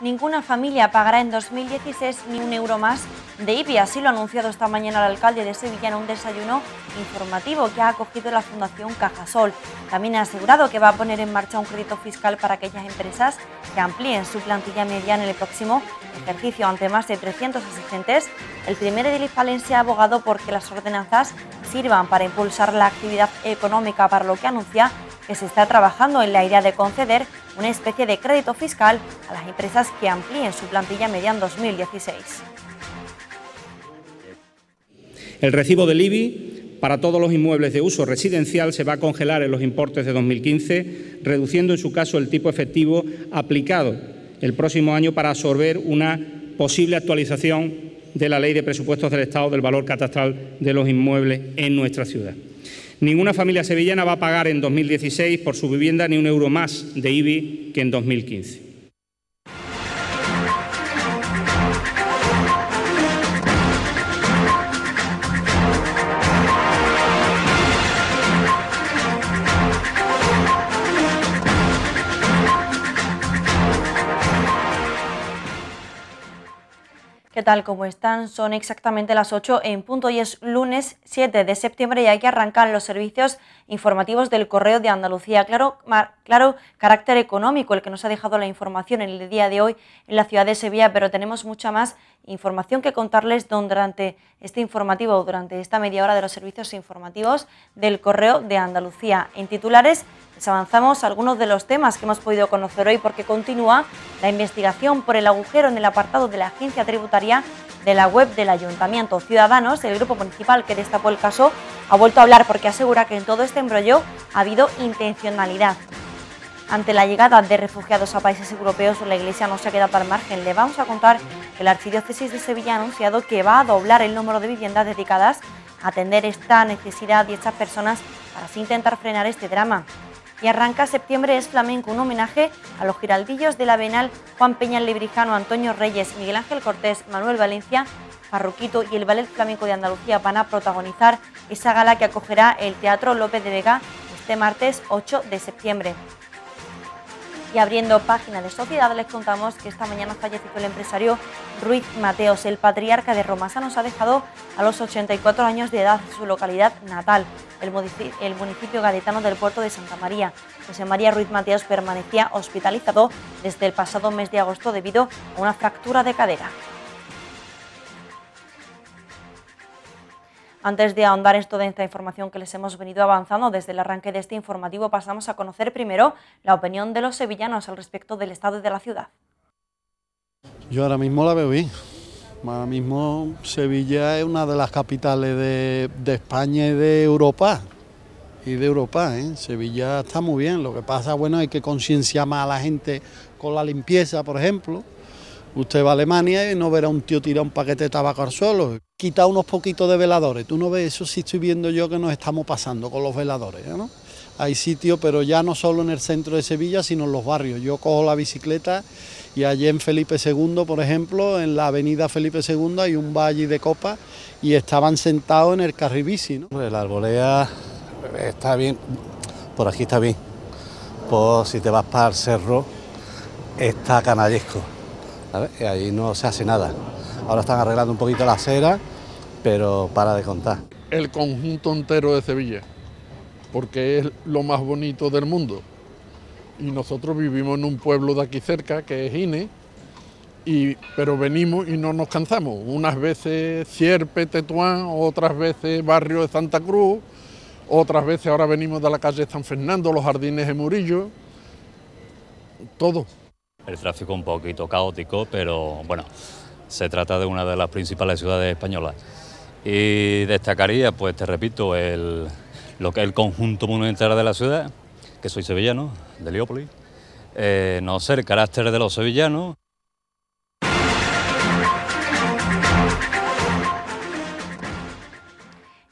ninguna familia pagará en 2016 ni un euro más de IBI. Así lo ha anunciado esta mañana el alcalde de Sevilla en un desayuno informativo que ha acogido la Fundación Cajasol. También ha asegurado que va a poner en marcha un crédito fiscal para aquellas empresas que amplíen su plantilla media en el próximo ejercicio ante más de 300 asistentes. El primer edil Palencia ha abogado porque las ordenanzas sirvan para impulsar la actividad económica, para lo que anuncia que se está trabajando en la idea de conceder una especie de crédito fiscal a las empresas que amplíen su plantilla en 2016. El recibo del IBI para todos los inmuebles de uso residencial se va a congelar en los importes de 2015, reduciendo en su caso el tipo efectivo aplicado el próximo año para absorber una posible actualización de la Ley de Presupuestos del Estado del valor catastral de los inmuebles en nuestra ciudad. Ninguna familia sevillana va a pagar en 2016 por su vivienda ni un euro más de IBI que en 2015. tal? como están? Son exactamente las 8 en punto y es lunes 7 de septiembre y hay que arrancar los servicios informativos del Correo de Andalucía. Claro, claro, carácter económico el que nos ha dejado la información en el día de hoy en la ciudad de Sevilla, pero tenemos mucha más información que contarles durante este informativo o durante esta media hora de los servicios informativos del Correo de Andalucía. En titulares avanzamos algunos de los temas que hemos podido conocer hoy porque continúa la investigación por el agujero en el apartado de la agencia tributaria de la web del Ayuntamiento. Ciudadanos, el grupo municipal que destapó el caso, ha vuelto a hablar porque asegura que en todo este embrollo ha habido intencionalidad. Ante la llegada de refugiados a países europeos, la Iglesia no se ha quedado al margen. Le vamos a contar que la Archidiócesis de Sevilla ha anunciado que va a doblar el número de viviendas dedicadas a atender esta necesidad y estas personas para así intentar frenar este drama. Y arranca septiembre es flamenco, un homenaje a los giraldillos de la Venal, Juan Peña Librijano, Antonio Reyes, Miguel Ángel Cortés, Manuel Valencia, Farruquito y el Ballet Flamenco de Andalucía van a protagonizar esa gala que acogerá el Teatro López de Vega este martes 8 de septiembre. Y abriendo página de sociedad, les contamos que esta mañana falleció el empresario Ruiz Mateos. El patriarca de Romasa nos ha dejado a los 84 años de edad su localidad natal, el municipio, el gaditano del puerto de Santa María. José María Ruiz Mateos permanecía hospitalizado desde el pasado mes de agosto debido a una fractura de cadera. Antes de ahondar en toda esta información que les hemos venido avanzando desde el arranque de este informativo, pasamos a conocer primero la opinión de los sevillanos al respecto del estado de la ciudad. Yo ahora mismo la veo bien. Ahora mismo Sevilla es una de las capitales de, España y de Europa. Y de Europa, ¿eh? Sevilla está muy bien. Lo que pasa, bueno, hay que concienciar más a la gente con la limpieza, por ejemplo. Usted va a Alemania y no verá un tío tirar un paquete de tabaco al suelo quitar unos poquitos de veladores. Tú no ves eso, sí estoy viendo yo que nos estamos pasando con los veladores. ¿eh, ¿no? Hay sitios, pero ya no solo en el centro de Sevilla, sino en los barrios. Yo cojo la bicicleta y allí en Felipe II, por ejemplo, en la avenida Felipe II hay un valle de copa y estaban sentados en el carribici. ¿no? La arbolea está bien, por aquí está bien. Pues si te vas para el cerro, está canallesco. ahí no se hace nada. Ahora están arreglando un poquito la acera, pero para de contar. El conjunto entero de Sevilla, porque es lo más bonito del mundo. Y nosotros vivimos en un pueblo de aquí cerca, que es Ine, y, pero venimos y no nos cansamos. Unas veces Sierpe, Tetuán, otras veces Barrio de Santa Cruz, otras veces ahora venimos de la calle San Fernando, los jardines de Murillo, todo. El tráfico un poquito caótico, pero bueno, se trata de una de las principales ciudades españolas. Y destacaría, pues te repito, el, lo que es el conjunto monumental de la ciudad, que soy sevillano, de Leópolis, eh, no sé el carácter de los sevillanos.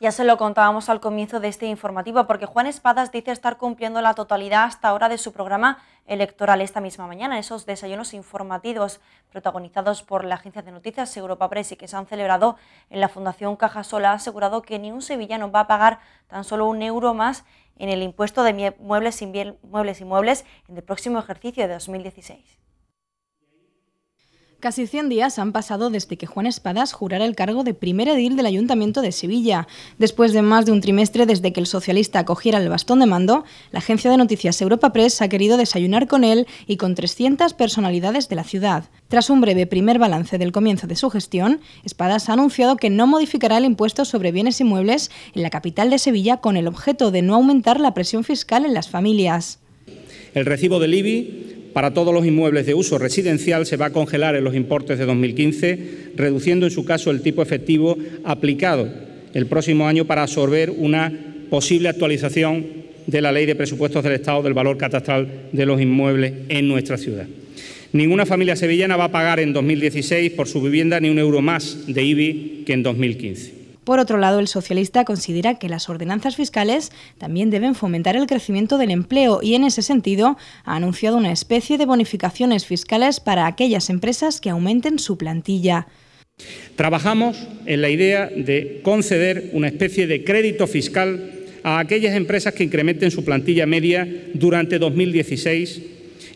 Ya se lo contábamos al comienzo de este informativo, porque Juan Espadas dice estar cumpliendo la totalidad hasta ahora de su programa electoral esta misma mañana. Esos desayunos informativos protagonizados por la agencia de noticias Europa Press y que se han celebrado en la Fundación Cajasola ha asegurado que ni un sevillano va a pagar tan solo un euro más en el impuesto de muebles, muebles en el próximo ejercicio de 2016. Casi 100 días han pasado desde que Juan Espadas jurara el cargo de primer edil del Ayuntamiento de Sevilla. Después de más de un trimestre desde que el socialista acogiera el bastón de mando, la agencia de noticias Europa Press ha querido desayunar con él y con 300 personalidades de la ciudad. Tras un breve primer balance del comienzo de su gestión, Espadas ha anunciado que no modificará el impuesto sobre bienes inmuebles en la capital de Sevilla con el objeto de no aumentar la presión fiscal en las familias. El recibo para todos los inmuebles de uso residencial se va a congelar en los importes de 2015, reduciendo en su caso el tipo efectivo aplicado el próximo año para absorber una posible actualización de la Ley de Presupuestos del Estado del valor catastral de los inmuebles en nuestra ciudad. Ninguna familia sevillana va a pagar en 2016 por su vivienda ni un euro más de IBI que en 2015. Por otro lado, el socialista considera que las ordenanzas fiscales también deben fomentar el crecimiento del empleo y en ese sentido ha anunciado una especie de bonificaciones fiscales para aquellas empresas que aumenten su plantilla. Trabajamos en la idea de conceder una especie de crédito fiscal a aquellas empresas que incrementen su plantilla media durante 2016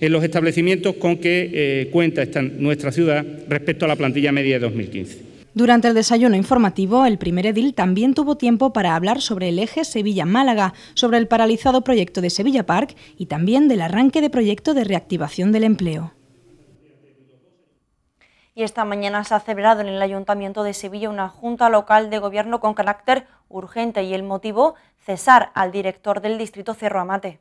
en los establecimientos con que eh, cuenta nuestra ciudad respecto a la plantilla media de 2015. Durante el desayuno informativo, el primer edil también tuvo tiempo para hablar sobre el eje Sevilla-Málaga, sobre el paralizado proyecto de Sevilla Park y también del arranque de proyecto de reactivación del empleo. Y esta mañana se ha celebrado en el Ayuntamiento de Sevilla una junta local de gobierno con carácter urgente y el motivo cesar al director del distrito Cerro Amate.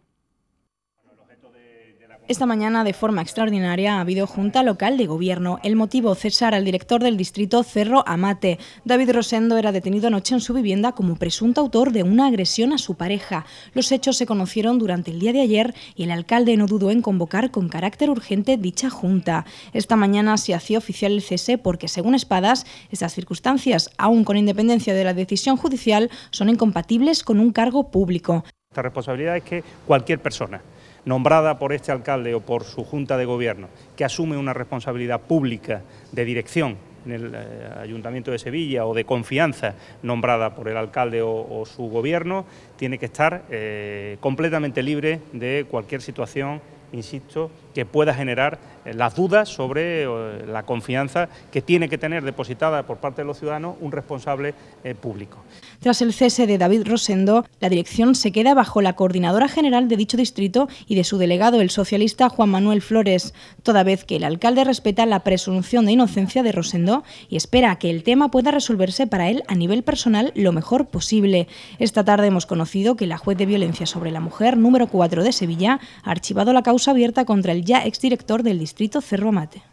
Esta mañana, de forma extraordinaria, ha habido junta local de gobierno. El motivo, cesar al director del distrito Cerro Amate. David Rosendo era detenido anoche en su vivienda como presunto autor de una agresión a su pareja. Los hechos se conocieron durante el día de ayer y el alcalde no dudó en convocar con carácter urgente dicha junta. Esta mañana se hacía oficial el cese porque, según Espadas, estas circunstancias, aún con independencia de la decisión judicial, son incompatibles con un cargo público. Esta responsabilidad es que cualquier persona nombrada por este alcalde o por su junta de gobierno, que asume una responsabilidad pública de dirección en el eh, Ayuntamiento de Sevilla o de confianza nombrada por el alcalde o, su gobierno, tiene que estar eh, completamente libre de cualquier situación, insisto, que pueda generar eh, las dudas sobre eh, la confianza que tiene que tener depositada por parte de los ciudadanos un responsable eh, público. Tras el cese de David Rosendo, la dirección se queda bajo la coordinadora general de dicho distrito y de su delegado, el socialista Juan Manuel Flores, toda vez que el alcalde respeta la presunción de inocencia de Rosendo y espera que el tema pueda resolverse para él a nivel personal lo mejor posible. Esta tarde hemos conocido que la juez de violencia sobre la mujer número 4 de Sevilla ha archivado la causa abierta contra el ya exdirector del distrito Cerro Amate.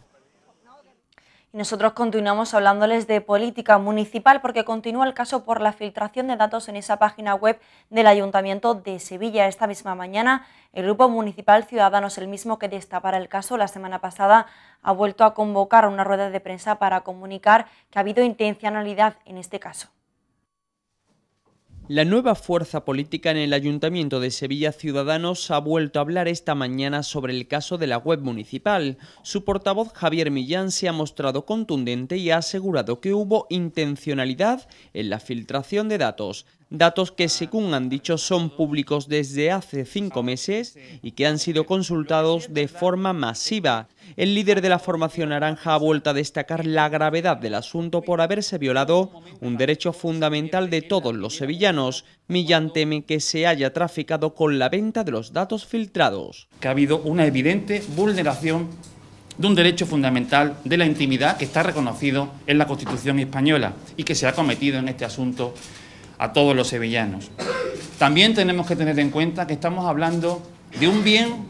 Nosotros continuamos hablándoles de política municipal porque continúa el caso por la filtración de datos en esa página web del Ayuntamiento de Sevilla. Esta misma mañana, el Grupo Municipal Ciudadanos, el mismo que destapara el caso la semana pasada, ha vuelto a convocar una rueda de prensa para comunicar que ha habido intencionalidad en este caso. La nueva fuerza política en el Ayuntamiento de Sevilla Ciudadanos ha vuelto a hablar esta mañana sobre el caso de la web municipal. Su portavoz Javier Millán se ha mostrado contundente y ha asegurado que hubo intencionalidad en la filtración de datos datos que según han dicho son públicos desde hace cinco meses y que han sido consultados de forma masiva. El líder de la formación naranja ha vuelto a destacar la gravedad del asunto por haberse violado un derecho fundamental de todos los sevillanos. Millán teme que se haya traficado con la venta de los datos filtrados. Que ha habido una evidente vulneración de un derecho fundamental de la intimidad que está reconocido en la Constitución española y que se ha cometido en este asunto a todos los sevillanos. También tenemos que tener en cuenta que estamos hablando de un bien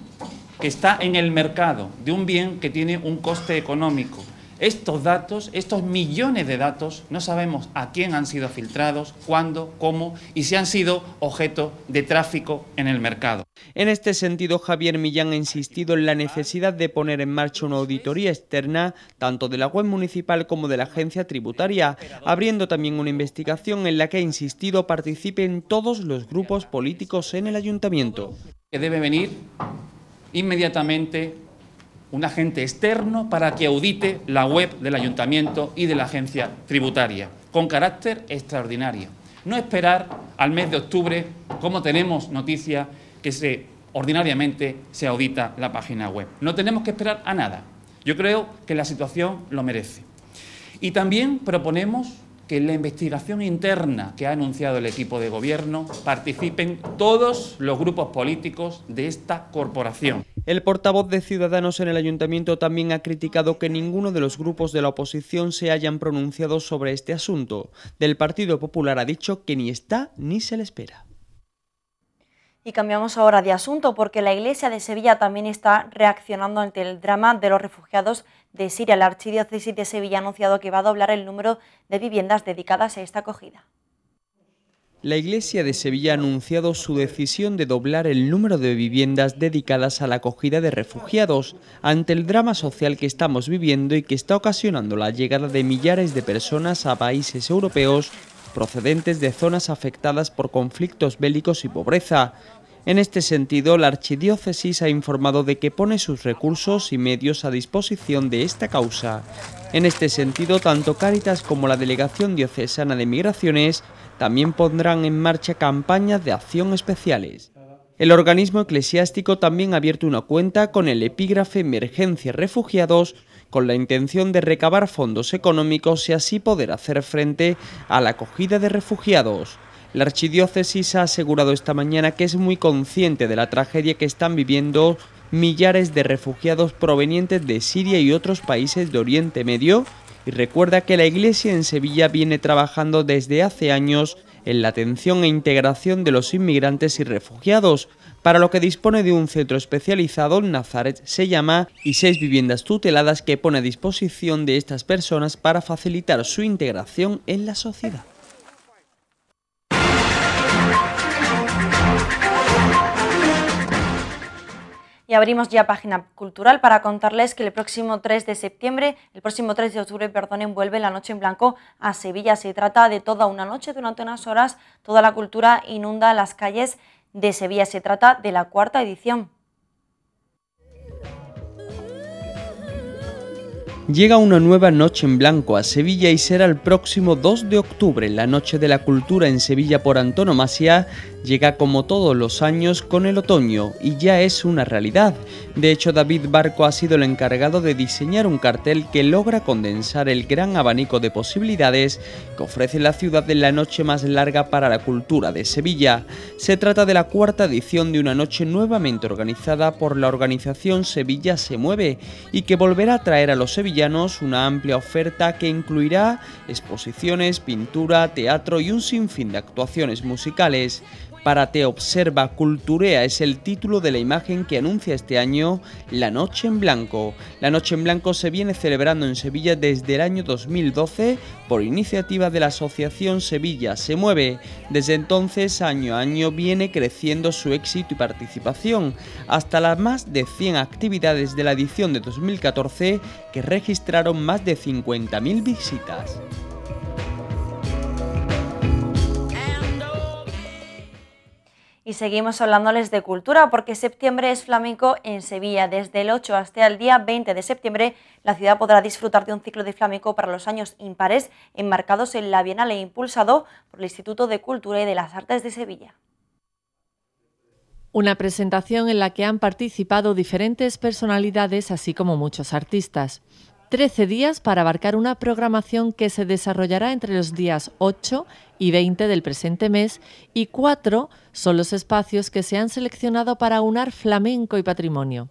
que está en el mercado, de un bien que tiene un coste económico estos datos, estos millones de datos, no sabemos a quién han sido filtrados, cuándo, cómo y si han sido objeto de tráfico en el mercado. En este sentido, Javier Millán ha insistido en la necesidad de poner en marcha una auditoría externa, tanto de la web municipal como de la agencia tributaria, abriendo también una investigación en la que ha insistido participen todos los grupos políticos en el ayuntamiento. Que debe venir inmediatamente un agente externo para que audite la web del ayuntamiento y de la agencia tributaria, con carácter extraordinario. No esperar al mes de octubre, como tenemos noticia que se, ordinariamente se audita la página web. No tenemos que esperar a nada. Yo creo que la situación lo merece. Y también proponemos que en la investigación interna que ha anunciado el equipo de gobierno participen todos los grupos políticos de esta corporación. El portavoz de Ciudadanos en el Ayuntamiento también ha criticado que ninguno de los grupos de la oposición se hayan pronunciado sobre este asunto. Del Partido Popular ha dicho que ni está ni se le espera. Y cambiamos ahora de asunto porque la Iglesia de Sevilla también está reaccionando ante el drama de los refugiados de Siria. La Archidiócesis de Sevilla ha anunciado que va a doblar el número de viviendas dedicadas a esta acogida. La Iglesia de Sevilla ha anunciado su decisión de doblar el número de viviendas dedicadas a la acogida de refugiados ante el drama social que estamos viviendo y que está ocasionando la llegada de millares de personas a países europeos procedentes de zonas afectadas por conflictos bélicos y pobreza. En este sentido, la Archidiócesis ha informado de que pone sus recursos y medios a disposición de esta causa. En este sentido, tanto Cáritas como la Delegación Diocesana de Migraciones también pondrán en marcha campañas de acción especiales. El organismo eclesiástico también ha abierto una cuenta con el epígrafe Emergencia Refugiados con la intención de recabar fondos económicos y así poder hacer frente a la acogida de refugiados. La archidiócesis ha asegurado esta mañana que es muy consciente de la tragedia que están viviendo millares de refugiados provenientes de Siria y otros países de Oriente Medio y recuerda que la Iglesia en Sevilla viene trabajando desde hace años en la atención e integración de los inmigrantes y refugiados, para lo que dispone de un centro especializado, Nazaret se llama, y seis viviendas tuteladas que pone a disposición de estas personas para facilitar su integración en la sociedad. Y abrimos ya página cultural para contarles que el próximo 3 de septiembre, el próximo 3 de octubre, perdón, envuelve la noche en blanco a Sevilla. Se trata de toda una noche, durante unas horas, toda la cultura inunda las calles de Sevilla. Se trata de la cuarta edición. Llega una nueva noche en blanco a Sevilla y será el próximo 2 de octubre, la noche de la cultura en Sevilla por antonomasia, llega como todos los años con el otoño y ya es una realidad. De hecho, David Barco ha sido el encargado de diseñar un cartel que logra condensar el gran abanico de posibilidades que ofrece la ciudad de la noche más larga para la cultura de Sevilla. Se trata de la cuarta edición de una noche nuevamente organizada por la organización Sevilla se mueve y que volverá a traer a los sevillanos una amplia oferta que incluirá exposiciones, pintura, teatro y un sinfín de actuaciones musicales. ...para Te observa, culturea es el título de la imagen que anuncia este año La Noche en Blanco. La Noche en Blanco se viene celebrando en Sevilla desde el año 2012 por iniciativa de la Asociación Sevilla Se Mueve. Desde entonces, año a año, viene creciendo su éxito y participación, hasta las más de 100 actividades de la edición de 2014 que registraron más de 50.000 visitas. Y seguimos hablándoles de cultura porque septiembre es flamenco en Sevilla. Desde el 8 hasta el día 20 de septiembre, la ciudad podrá disfrutar de un ciclo de flamenco para los años impares enmarcados en la Bienal e impulsado por el Instituto de Cultura y de las Artes de Sevilla. Una presentación en la que han participado diferentes personalidades así como muchos artistas. Trece días para abarcar una programación que se desarrollará entre los días 8 y 20 del presente mes y cuatro son los espacios que se han seleccionado para unar flamenco y patrimonio.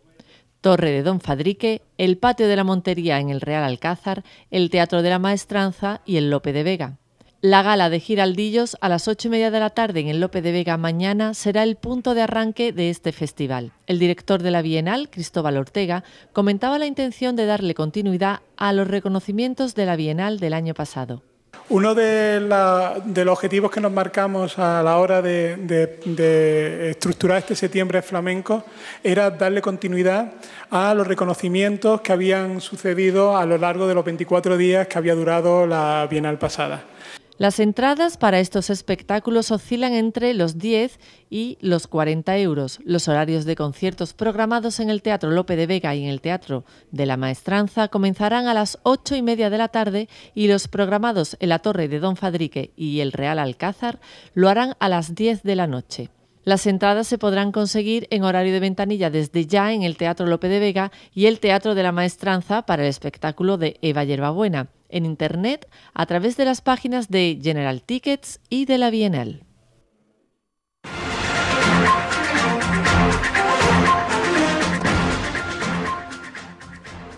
Torre de Don Fadrique, el Patio de la Montería en el Real Alcázar, el Teatro de la Maestranza y el Lope de Vega. La gala de Giraldillos a las ocho y media de la tarde en el Lope de Vega mañana será el punto de arranque de este festival. El director de la Bienal, Cristóbal Ortega, comentaba la intención de darle continuidad a los reconocimientos de la Bienal del año pasado. Uno de, los objetivos que nos marcamos a la hora de, de, estructurar este septiembre flamenco era darle continuidad a los reconocimientos que habían sucedido a lo largo de los 24 días que había durado la Bienal pasada. Las entradas para estos espectáculos oscilan entre los 10 y los 40 euros. Los horarios de conciertos programados en el Teatro Lope de Vega y en el Teatro de la Maestranza comenzarán a las 8 y media de la tarde y los programados en la Torre de Don Fadrique y el Real Alcázar lo harán a las 10 de la noche. Las entradas se podrán conseguir en horario de ventanilla desde ya en el Teatro Lope de Vega y el Teatro de la Maestranza para el espectáculo de Eva Yerbabuena en Internet a través de las páginas de General Tickets y de la Bienal.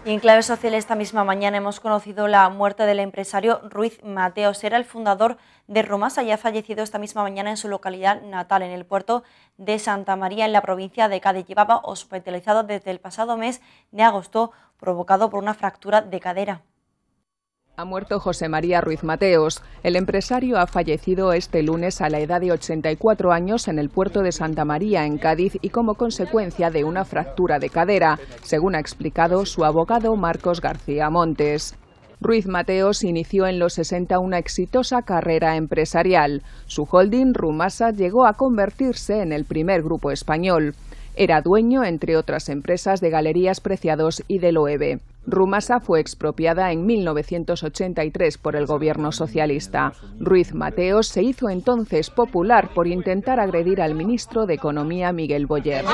en clave social esta misma mañana hemos conocido la muerte del empresario Ruiz Mateos. Era el fundador de Romasa y ha fallecido esta misma mañana en su localidad natal, en el puerto de Santa María, en la provincia de Cádiz. hospitalizado desde el pasado mes de agosto, provocado por una fractura de cadera. Ha muerto José María Ruiz Mateos. El empresario ha fallecido este lunes a la edad de 84 años en el puerto de Santa María, en Cádiz, y como consecuencia de una fractura de cadera, según ha explicado su abogado Marcos García Montes. Ruiz Mateos inició en los 60 una exitosa carrera empresarial. Su holding, Rumasa, llegó a convertirse en el primer grupo español. Era dueño, entre otras empresas, de Galerías Preciados y de OEB. Rumasa fue expropiada en 1983 por el gobierno socialista. Ruiz Mateos se hizo entonces popular por intentar agredir al ministro de Economía Miguel Boyer.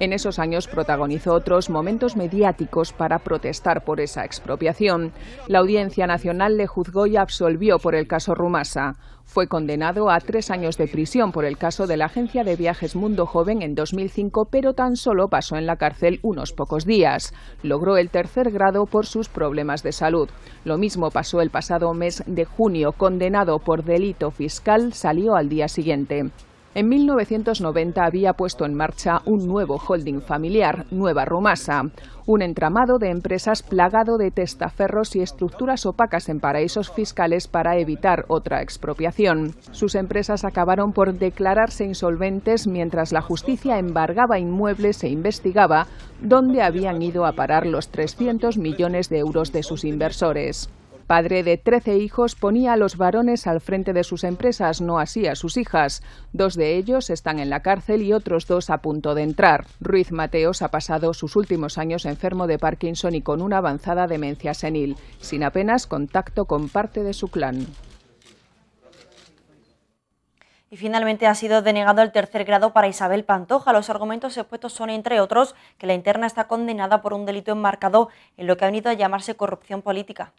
En esos años protagonizó otros momentos mediáticos para protestar por esa expropiación. La Audiencia Nacional le juzgó y absolvió por el caso Rumasa. Fue condenado a tres años de prisión por el caso de la agencia de viajes Mundo Joven en 2005, pero tan solo pasó en la cárcel unos pocos días. Logró el tercer grado por sus problemas de salud. Lo mismo pasó el pasado mes de junio. Condenado por delito fiscal, salió al día siguiente. En 1990 había puesto en marcha un nuevo holding familiar, Nueva Rumasa, un entramado de empresas plagado de testaferros y estructuras opacas en paraísos fiscales para evitar otra expropiación. Sus empresas acabaron por declararse insolventes mientras la justicia embargaba inmuebles e investigaba dónde habían ido a parar los 300 millones de euros de sus inversores. Padre de 13 hijos, ponía a los varones al frente de sus empresas, no así a sus hijas. Dos de ellos están en la cárcel y otros dos a punto de entrar. Ruiz Mateos ha pasado sus últimos años enfermo de Parkinson y con una avanzada demencia senil, sin apenas contacto con parte de su clan. Y finalmente ha sido denegado el tercer grado para Isabel Pantoja. Los argumentos expuestos son, entre otros, que la interna está condenada por un delito enmarcado en lo que ha venido a llamarse corrupción política.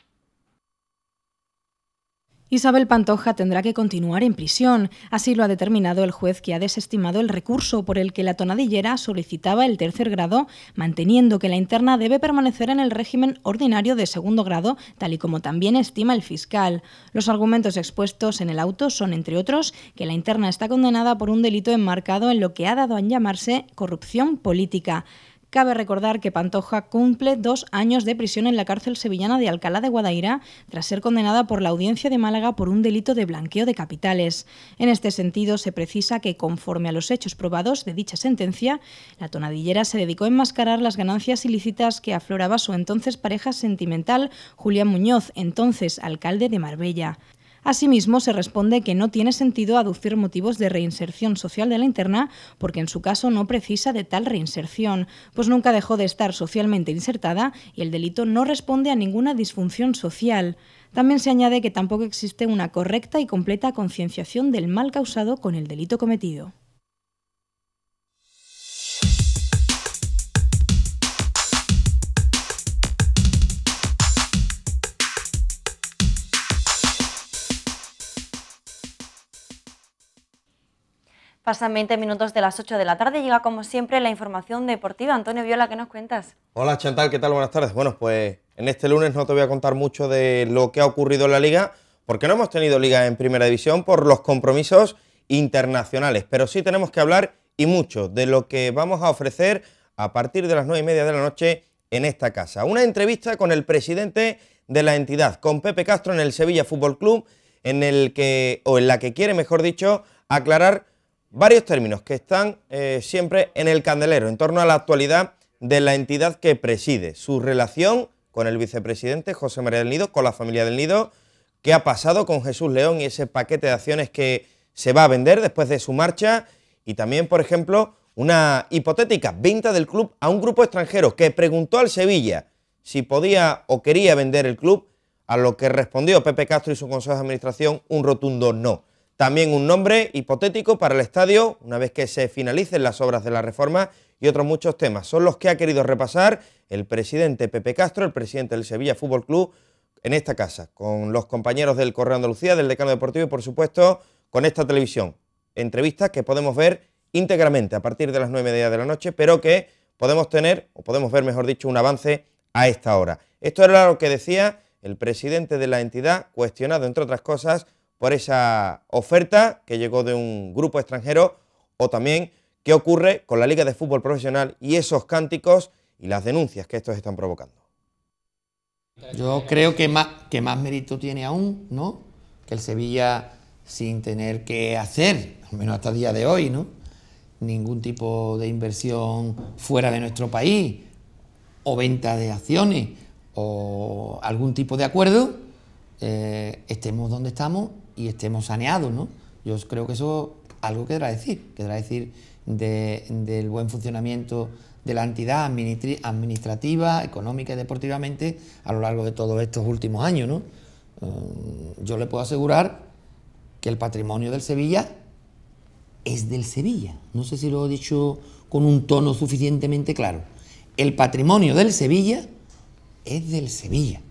Isabel Pantoja tendrá que continuar en prisión, así lo ha determinado el juez que ha desestimado el recurso por el que la tonadillera solicitaba el tercer grado, manteniendo que la interna debe permanecer en el régimen ordinario de segundo grado, tal y como también estima el fiscal. Los argumentos expuestos en el auto son, entre otros, que la interna está condenada por un delito enmarcado en lo que ha dado a llamarse corrupción política. Cabe recordar que Pantoja cumple dos años de prisión en la cárcel sevillana de Alcalá de Guadaira tras ser condenada por la Audiencia de Málaga por un delito de blanqueo de capitales. En este sentido, se precisa que, conforme a los hechos probados de dicha sentencia, la tonadillera se dedicó a enmascarar las ganancias ilícitas que afloraba su entonces pareja sentimental, Julián Muñoz, entonces alcalde de Marbella. Asimismo, se responde que no tiene sentido aducir motivos de reinserción social de la interna porque en su caso no precisa de tal reinserción, pues nunca dejó de estar socialmente insertada y el delito no responde a ninguna disfunción social. También se añade que tampoco existe una correcta y completa concienciación del mal causado con el delito cometido. Pasan 20 minutos de las 8 de la tarde. Llega, como siempre, la información deportiva. Antonio Viola, ¿qué nos cuentas? Hola, Chantal, ¿qué tal? Buenas tardes. Bueno, pues en este lunes no te voy a contar mucho de lo que ha ocurrido en la liga, porque no hemos tenido liga en primera división por los compromisos internacionales. Pero sí tenemos que hablar y mucho de lo que vamos a ofrecer a partir de las 9 y media de la noche en esta casa. Una entrevista con el presidente de la entidad, con Pepe Castro en el Sevilla Fútbol Club, en el que, o en la que quiere, mejor dicho, aclarar varios términos que están eh, siempre en el candelero en torno a la actualidad de la entidad que preside, su relación con el vicepresidente José María del Nido, con la familia del Nido, qué ha pasado con Jesús León y ese paquete de acciones que se va a vender después de su marcha y también, por ejemplo, una hipotética venta del club a un grupo extranjero que preguntó al Sevilla si podía o quería vender el club, a lo que respondió Pepe Castro y su consejo de administración un rotundo no. También un nombre hipotético para el estadio, una vez que se finalicen las obras de la reforma y otros muchos temas. Son los que ha querido repasar el presidente Pepe Castro, el presidente del Sevilla Fútbol Club, en esta casa, con los compañeros del Correo Andalucía, del Decano Deportivo y, por supuesto, con esta televisión. Entrevistas que podemos ver íntegramente a partir de las nueve y media de la noche, pero que podemos tener, o podemos ver, mejor dicho, un avance a esta hora. Esto era lo que decía el presidente de la entidad, cuestionado, entre otras cosas, por esa oferta que llegó de un grupo extranjero o también qué ocurre con la Liga de Fútbol Profesional y esos cánticos y las denuncias que estos están provocando. Yo creo que más, que más mérito tiene aún, ¿no? Que el Sevilla, sin tener que hacer, al menos hasta el día de hoy, ¿no? Ningún tipo de inversión fuera de nuestro país, o venta de acciones, o algún tipo de acuerdo, eh, estemos donde estamos y estemos saneados, ¿no? Yo creo que eso algo querrá decir, querrá decir del buen funcionamiento de la entidad administrativa, económica y deportivamente a lo largo de todos estos últimos años, ¿no? Eh, yo le puedo asegurar que el patrimonio del Sevilla es del Sevilla. No sé si lo he dicho con un tono suficientemente claro. El patrimonio del Sevilla es del Sevilla.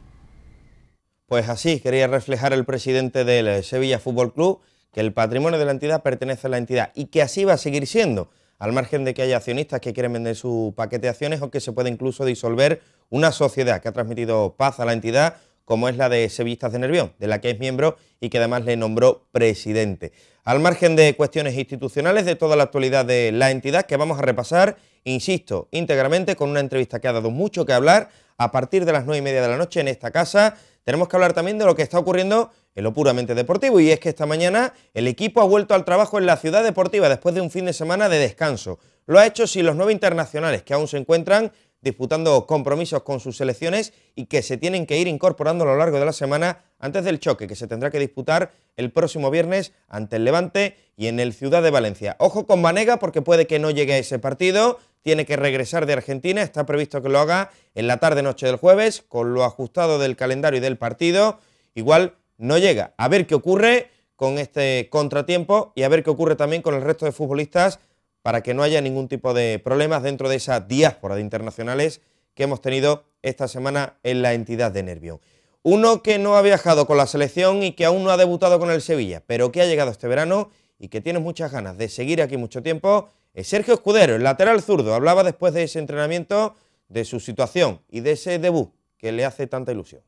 Pues así quería reflejar el presidente del eh, Sevilla Fútbol Club que el patrimonio de la entidad pertenece a la entidad y que así va a seguir siendo, al margen de que haya accionistas que quieren vender su paquete de acciones o que se pueda incluso disolver una sociedad que ha transmitido paz a la entidad como es la de Sevillistas de Nervión, de la que es miembro y que además le nombró presidente. Al margen de cuestiones institucionales, de toda la actualidad de la entidad que vamos a repasar, insisto, íntegramente con una entrevista que ha dado mucho que hablar a partir de las 9 y media de la noche en esta casa. Tenemos que hablar también de lo que está ocurriendo en lo puramente deportivo y es que esta mañana el equipo ha vuelto al trabajo en la ciudad deportiva después de un fin de semana de descanso. Lo ha hecho sin los nueve internacionales que aún se encuentran disputando compromisos con sus selecciones y que se tienen que ir incorporando a lo largo de la semana antes del choque que se tendrá que disputar el próximo viernes ante el Levante y en el Ciudad de Valencia. Ojo con Vanega porque puede que no llegue a ese partido, tiene que regresar de Argentina, está previsto que lo haga en la tarde-noche del jueves, con lo ajustado del calendario y del partido, igual no llega. A ver qué ocurre con este contratiempo y a ver qué ocurre también con el resto de futbolistas para que no haya ningún tipo de problemas dentro de esa diáspora de internacionales que hemos tenido esta semana en la entidad de Nervión. Uno que no ha viajado con la selección y que aún no ha debutado con el Sevilla, pero que ha llegado este verano y que tiene muchas ganas de seguir aquí mucho tiempo eh, Sergio Escudero, el lateral zurdo, hablaba después de ese entrenamiento de su situación y de ese debut que le hace tanta ilusión.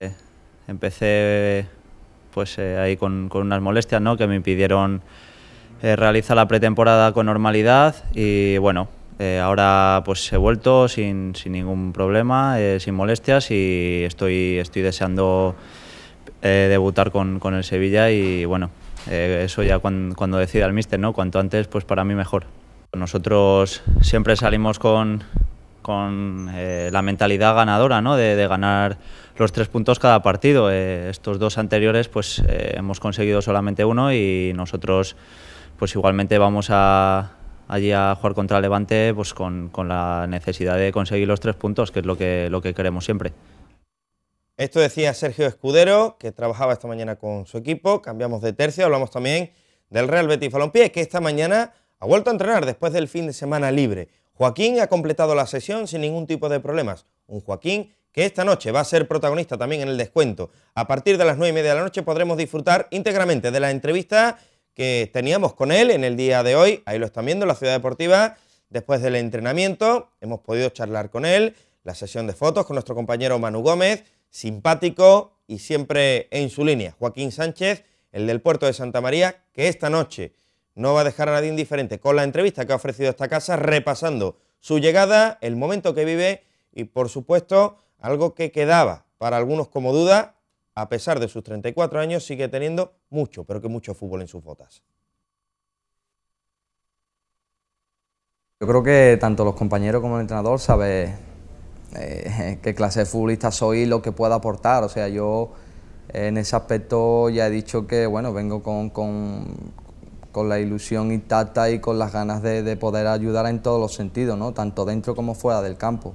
Eh, empecé pues eh, ahí con, unas molestias ¿no? que me impidieron realizar la pretemporada con normalidad y bueno, ahora pues he vuelto sin, sin ningún problema, sin molestias y estoy, estoy deseando debutar con el Sevilla y bueno, eh, eso ya cuando, decida el mister ¿no? Cuanto antes, pues para mí mejor. Nosotros siempre salimos con, eh, la mentalidad ganadora, ¿no? De, ganar los tres puntos cada partido. Eh, estos dos anteriores, pues hemos conseguido solamente uno y nosotros, pues igualmente vamos a, allí a jugar contra Levante, pues con, la necesidad de conseguir los tres puntos, que es lo lo que queremos siempre. Esto decía Sergio Escudero, que trabajaba esta mañana con su equipo. Cambiamos de tercio, hablamos también del Real Betis Balompié, que esta mañana ha vuelto a entrenar después del fin de semana libre. Joaquín ha completado la sesión sin ningún tipo de problemas. Un Joaquín que esta noche va a ser protagonista también en el descuento. A partir de las nueve y media de la noche podremos disfrutar íntegramente de la entrevista que teníamos con él en el día de hoy. Ahí lo están viendo, la Ciudad Deportiva. Después del entrenamiento hemos podido charlar con él, la sesión de fotos con nuestro compañero Manu Gómez simpático y siempre en su línea. Joaquín Sánchez, el del puerto de Santa María, que esta noche no va a dejar a nadie indiferente con la entrevista que ha ofrecido esta casa, repasando su llegada, el momento que vive y, por supuesto, algo que quedaba para algunos como duda, a pesar de sus 34 años, sigue teniendo mucho, pero que mucho fútbol en sus botas. Yo creo que tanto los compañeros como el entrenador saben eh, qué clase de futbolista soy y lo que pueda aportar. O sea, yo eh, en ese aspecto ya he dicho que, bueno, vengo con, con, la ilusión intacta y con las ganas de, poder ayudar en todos los sentidos, ¿no? Tanto dentro como fuera del campo.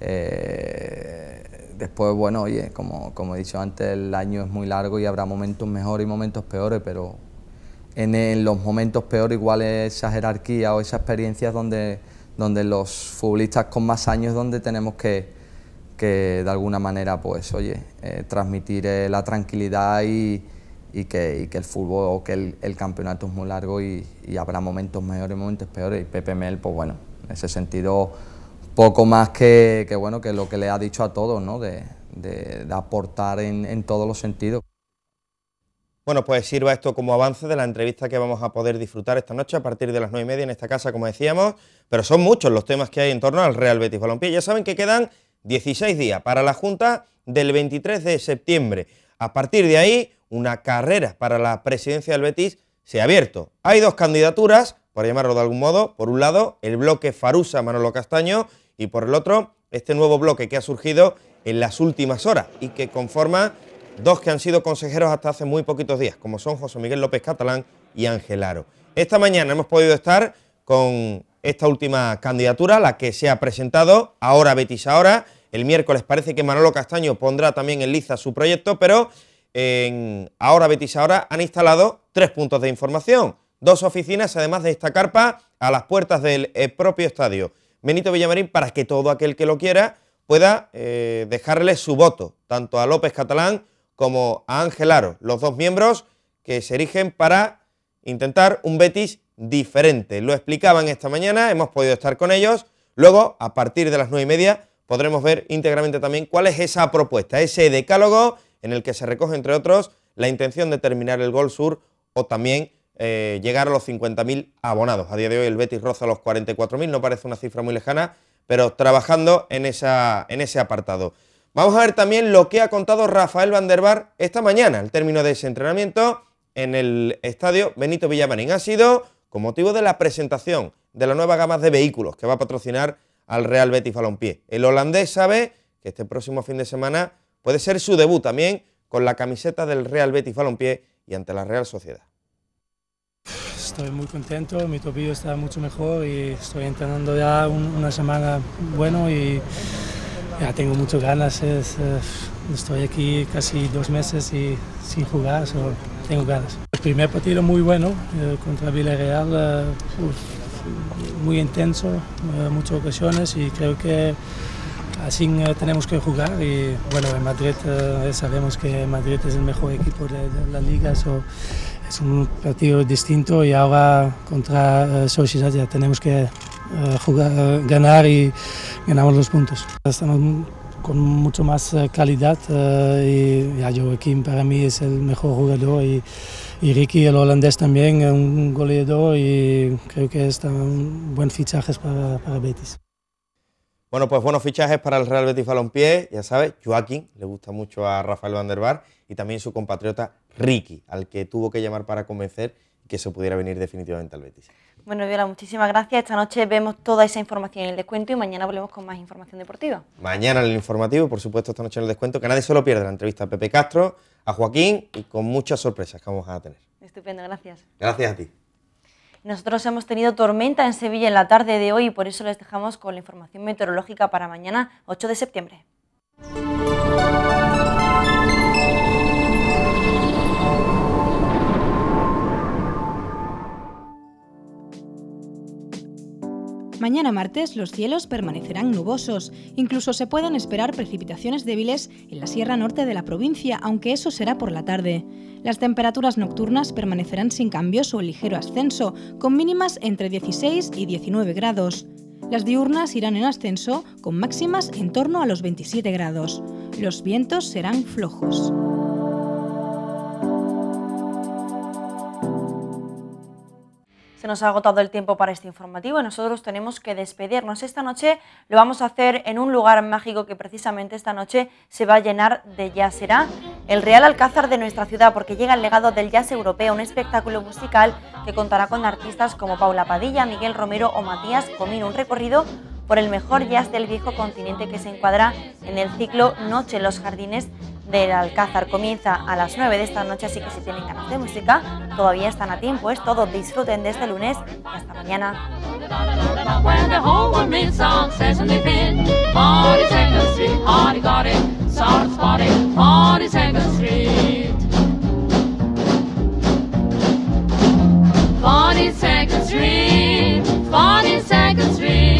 Eh, después, bueno, oye, como, como he dicho antes, el año es muy largo y habrá momentos mejores y momentos peores, pero en, los momentos peores igual esa jerarquía o esa experiencia donde donde los futbolistas con más años, donde tenemos que, que de alguna manera, pues, oye, eh, transmitir eh, la tranquilidad y, que, el fútbol o que el, campeonato es muy largo y, habrá momentos mejores y momentos peores. Y Pepe Mel, pues bueno, en ese sentido, poco más que, que bueno, que lo que le ha dicho a todos, ¿no? De, aportar en, en todos los sentidos. Bueno, pues sirva esto como avance de la entrevista que vamos a poder disfrutar esta noche a partir de las 9 y media en esta casa, como decíamos, pero son muchos los temas que hay en torno al Real Betis Balompié. Ya saben que quedan 16 días para la Junta del 23 de septiembre. A partir de ahí, una carrera para la presidencia del Betis se ha abierto. Hay dos candidaturas, por llamarlo de algún modo. Por un lado, el bloque Farusa Manolo Castaño y por el otro, este nuevo bloque que ha surgido en las últimas horas y que conforma dos que han sido consejeros hasta hace muy poquitos días, como son José Miguel López Catalán y Ángel Aro. Esta mañana hemos podido estar con esta última candidatura, la que se ha presentado, ahora Betis ahora, el miércoles parece que Manolo Castaño pondrá también en liza su proyecto, pero en ahora Betis ahora han instalado tres puntos de información, dos oficinas, además de esta carpa, a las puertas del eh, propio estadio. Benito Villamarín, para que todo aquel que lo quiera pueda eh, dejarle su voto, tanto a López Catalán como a Ángel Aro, los dos miembros que se erigen para intentar un Betis diferente. Lo explicaban esta mañana, hemos podido estar con ellos. Luego, a partir de las nueve y media, podremos ver íntegramente también cuál es esa propuesta, ese decálogo en el que se recoge, entre otros, la intención de terminar el Gol Sur o también eh, llegar a los 50.000 abonados. A día de hoy el Betis roza los 44.000, no parece una cifra muy lejana, pero trabajando en, esa, en ese apartado. Vamos a ver también lo que ha contado Rafael Van der Bar esta mañana, al término de ese entrenamiento en el estadio Benito Villamarín. Ha sido con motivo de la presentación de la nueva gama de vehículos que va a patrocinar al Real Betis Balompié. El holandés sabe que este próximo fin de semana puede ser su debut también con la camiseta del Real Betis Balompié y ante la Real Sociedad. Estoy muy contento, mi topillo está mucho mejor y estoy entrenando ya una semana bueno y ya tengo muchas ganas, es, estoy aquí casi dos meses y sin jugar, tengo ganas. El primer partido muy bueno eh, contra Villarreal, eh, muy intenso, eh, muchas ocasiones y creo que así tenemos que jugar y bueno, en Madrid sabemos que Madrid es el mejor equipo de, la liga, es un partido distinto y ahora contra Sociedad ya tenemos que jugar, ganar y ganamos los puntos. Estamos con mucho más eh, calidad eh, y Joaquín para mí es el mejor jugador y, Ricky, el holandés también, un goleador y creo que están buen fichajes para, para Betis. Bueno, pues buenos fichajes para el Real Betis Balompié. Ya sabes, Joaquín le gusta mucho a Rafael Van der Bar y también su compatriota Ricky, al que tuvo que llamar para convencer que se pudiera venir definitivamente al Betis. Bueno, Viola, muchísimas gracias. Esta noche vemos toda esa información en el descuento y mañana volvemos con más información deportiva. Mañana en el informativo, por supuesto, esta noche en el descuento. Que nadie se lo pierda la entrevista a Pepe Castro, a Joaquín y con muchas sorpresas que vamos a tener. Estupendo, gracias. Gracias a ti. Nosotros hemos tenido tormenta en Sevilla en la tarde de hoy y por eso les dejamos con la información meteorológica para mañana, 8 de septiembre. Mañana martes los cielos permanecerán nubosos, incluso se pueden esperar precipitaciones débiles en la sierra norte de la provincia, aunque eso será por la tarde. Las temperaturas nocturnas permanecerán sin cambios o ligero ascenso, con mínimas entre 16 y 19 grados. Las diurnas irán en ascenso, con máximas en torno a los 27 grados. Los vientos serán flojos. nos ha agotado el tiempo para este informativo y nosotros tenemos que despedirnos. Esta noche lo vamos a hacer en un lugar mágico que precisamente esta noche se va a llenar de jazz. Será el Real Alcázar de nuestra ciudad porque llega el legado del jazz europeo, un espectáculo musical que contará con artistas como Paula Padilla, Miguel Romero o Matías Comino. Un recorrido por el mejor jazz del viejo continente que se encuadra en el ciclo Noche en los Jardines del Alcázar. Comienza a las 9 de esta noche, así que si tienen ganas de música, todavía están a tiempo. Es todo, disfruten de este lunes hasta mañana.